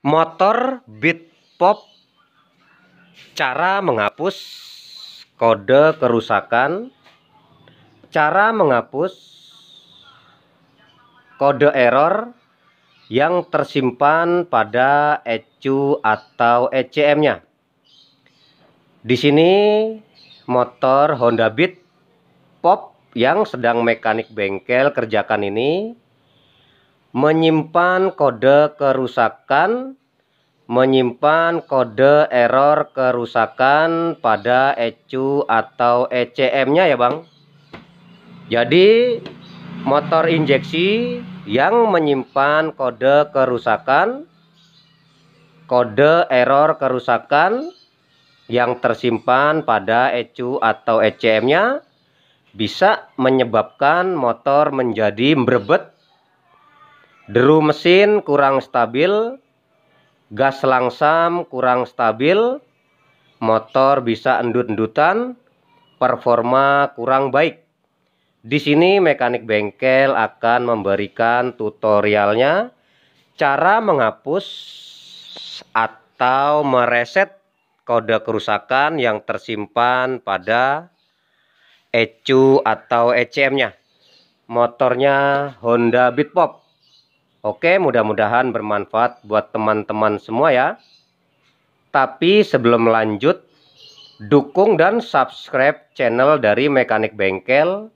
motor beat pop cara menghapus kode kerusakan cara menghapus kode error yang tersimpan pada ECU atau ECM-nya. Di sini motor Honda Beat Pop yang sedang mekanik bengkel kerjakan ini menyimpan kode kerusakan menyimpan kode error kerusakan pada ECU atau ECM-nya ya Bang. Jadi motor injeksi yang menyimpan kode kerusakan kode error kerusakan yang tersimpan pada ECU atau ECM-nya bisa menyebabkan motor menjadi berbet deru mesin kurang stabil, gas langsam kurang stabil, motor bisa endut-endutan, performa kurang baik. Di sini mekanik bengkel akan memberikan tutorialnya cara menghapus atau mereset kode kerusakan yang tersimpan pada ECU atau ECM-nya. Motornya Honda Beatpop Oke, mudah-mudahan bermanfaat buat teman-teman semua ya. Tapi sebelum lanjut, dukung dan subscribe channel dari Mekanik Bengkel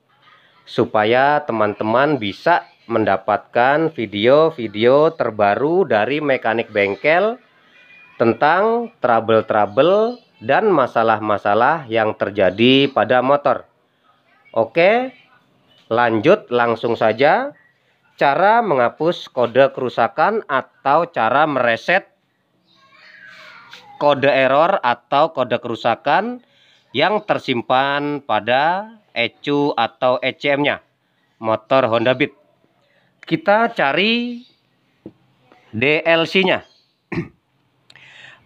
supaya teman-teman bisa mendapatkan video-video terbaru dari Mekanik Bengkel tentang trouble-trouble dan masalah-masalah yang terjadi pada motor. Oke, lanjut langsung saja cara menghapus kode kerusakan atau cara mereset kode error atau kode kerusakan yang tersimpan pada ECU atau ECM-nya motor Honda Beat. Kita cari DLC-nya.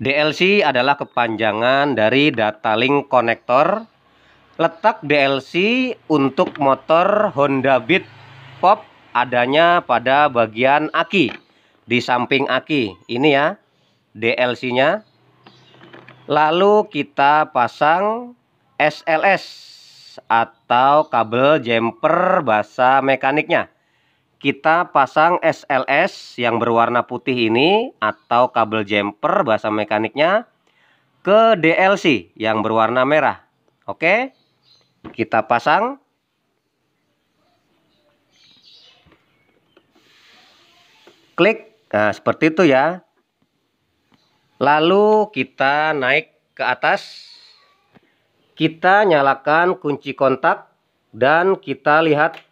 DLC adalah kepanjangan dari data link konektor. Letak DLC untuk motor Honda Beat Pop adanya pada bagian aki di samping aki ini ya DLC nya lalu kita pasang SLS atau kabel jumper bahasa mekaniknya kita pasang SLS yang berwarna putih ini atau kabel jumper bahasa mekaniknya ke DLC yang berwarna merah oke kita pasang klik nah seperti itu ya lalu kita naik ke atas kita nyalakan kunci kontak dan kita lihat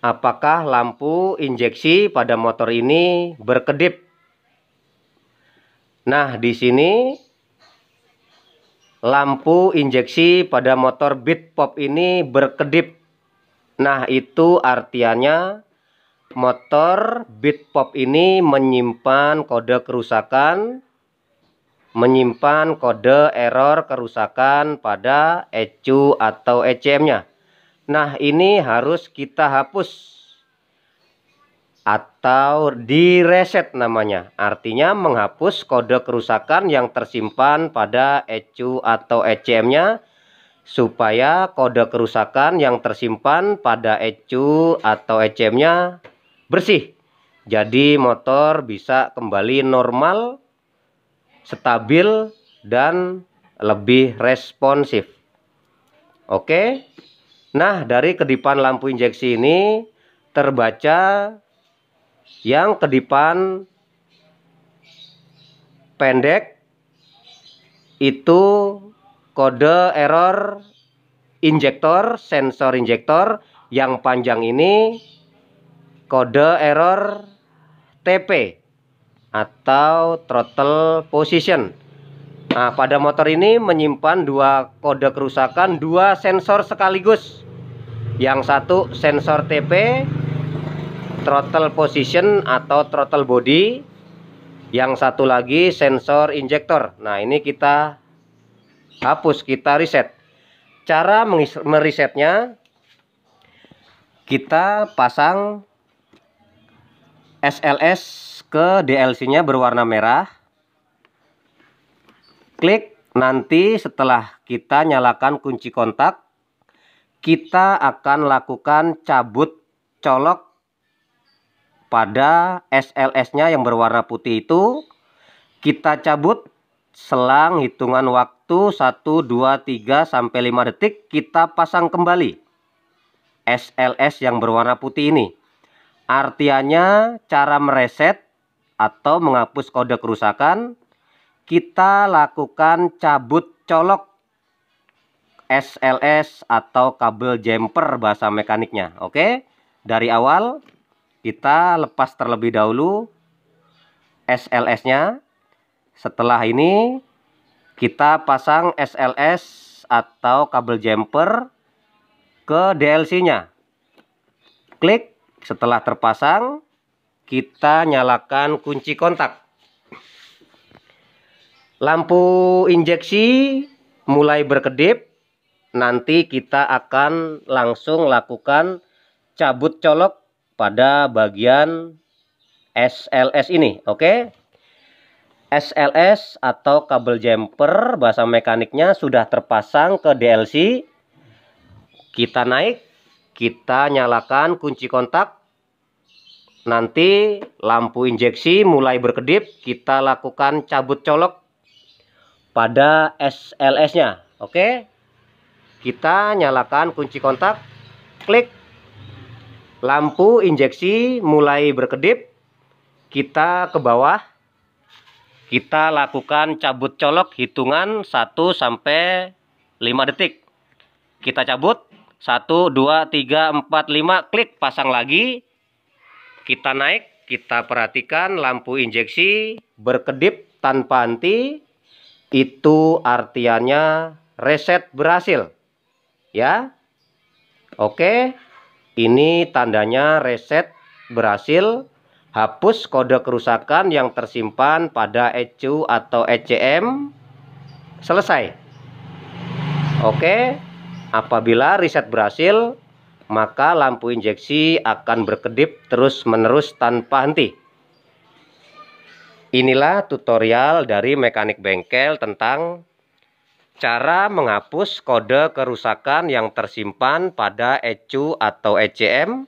apakah lampu injeksi pada motor ini berkedip nah di sini lampu injeksi pada motor Beat Pop ini berkedip nah itu artiannya motor beat pop ini menyimpan kode kerusakan menyimpan kode error kerusakan pada ECU atau ECM-nya. Nah, ini harus kita hapus atau di reset namanya. Artinya menghapus kode kerusakan yang tersimpan pada ECU atau ECM-nya supaya kode kerusakan yang tersimpan pada ECU atau ECM-nya bersih. Jadi motor bisa kembali normal, stabil dan lebih responsif. Oke. Nah, dari kedipan lampu injeksi ini terbaca yang kedipan pendek itu kode error injektor sensor injektor yang panjang ini kode error TP atau throttle position. Nah, pada motor ini menyimpan dua kode kerusakan, dua sensor sekaligus. Yang satu sensor TP, throttle position atau throttle body. Yang satu lagi sensor injektor. Nah, ini kita hapus, kita reset. Cara meresetnya kita pasang SLS ke DLC-nya berwarna merah. Klik nanti setelah kita nyalakan kunci kontak, kita akan lakukan cabut colok pada SLS-nya yang berwarna putih itu. Kita cabut selang hitungan waktu 1, 2, 3, sampai 5 detik kita pasang kembali SLS yang berwarna putih ini. Artinya cara mereset atau menghapus kode kerusakan kita lakukan cabut colok SLS atau kabel jumper bahasa mekaniknya. Oke. Dari awal kita lepas terlebih dahulu SLS-nya. Setelah ini kita pasang SLS atau kabel jumper ke DLC-nya. Klik setelah terpasang, kita nyalakan kunci kontak. Lampu injeksi mulai berkedip. Nanti kita akan langsung lakukan cabut colok pada bagian SLS ini, oke? Okay? SLS atau kabel jumper bahasa mekaniknya sudah terpasang ke DLC. Kita naik kita nyalakan kunci kontak nanti lampu injeksi mulai berkedip kita lakukan cabut colok pada SLS nya oke kita nyalakan kunci kontak klik lampu injeksi mulai berkedip kita ke bawah kita lakukan cabut colok hitungan 1 sampai 5 detik kita cabut satu, dua, tiga, empat, lima, klik pasang lagi. Kita naik, kita perhatikan lampu injeksi berkedip tanpa henti. Itu artiannya reset berhasil. Ya. Oke. Ini tandanya reset berhasil. Hapus kode kerusakan yang tersimpan pada ECU atau ECM. Selesai. Oke. Apabila riset berhasil, maka lampu injeksi akan berkedip terus-menerus tanpa henti. Inilah tutorial dari mekanik bengkel tentang cara menghapus kode kerusakan yang tersimpan pada ECU atau ECM,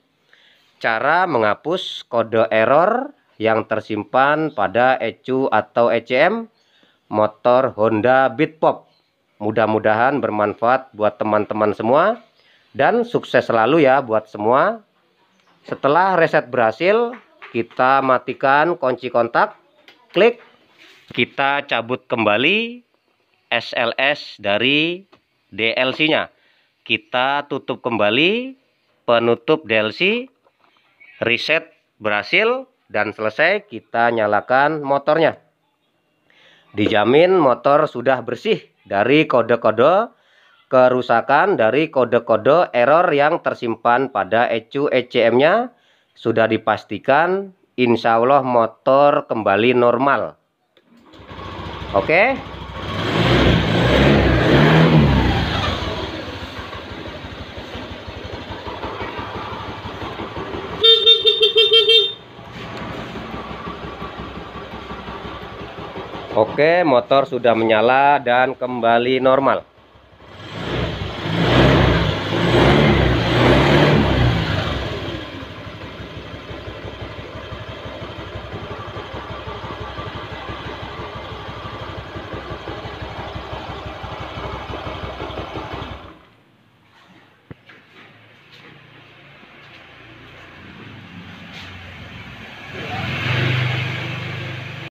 cara menghapus kode error yang tersimpan pada ECU atau ECM motor Honda Beatpop. Mudah-mudahan bermanfaat buat teman-teman semua dan sukses selalu ya buat semua. Setelah reset berhasil, kita matikan kunci kontak, klik, kita cabut kembali SLS dari DLC-nya. Kita tutup kembali, penutup DLC, reset berhasil, dan selesai kita nyalakan motornya. Dijamin motor sudah bersih dari kode-kode kerusakan dari kode-kode error yang tersimpan pada ECU ECM-nya sudah dipastikan insya Allah motor kembali normal oke okay? Oke, motor sudah menyala dan kembali normal.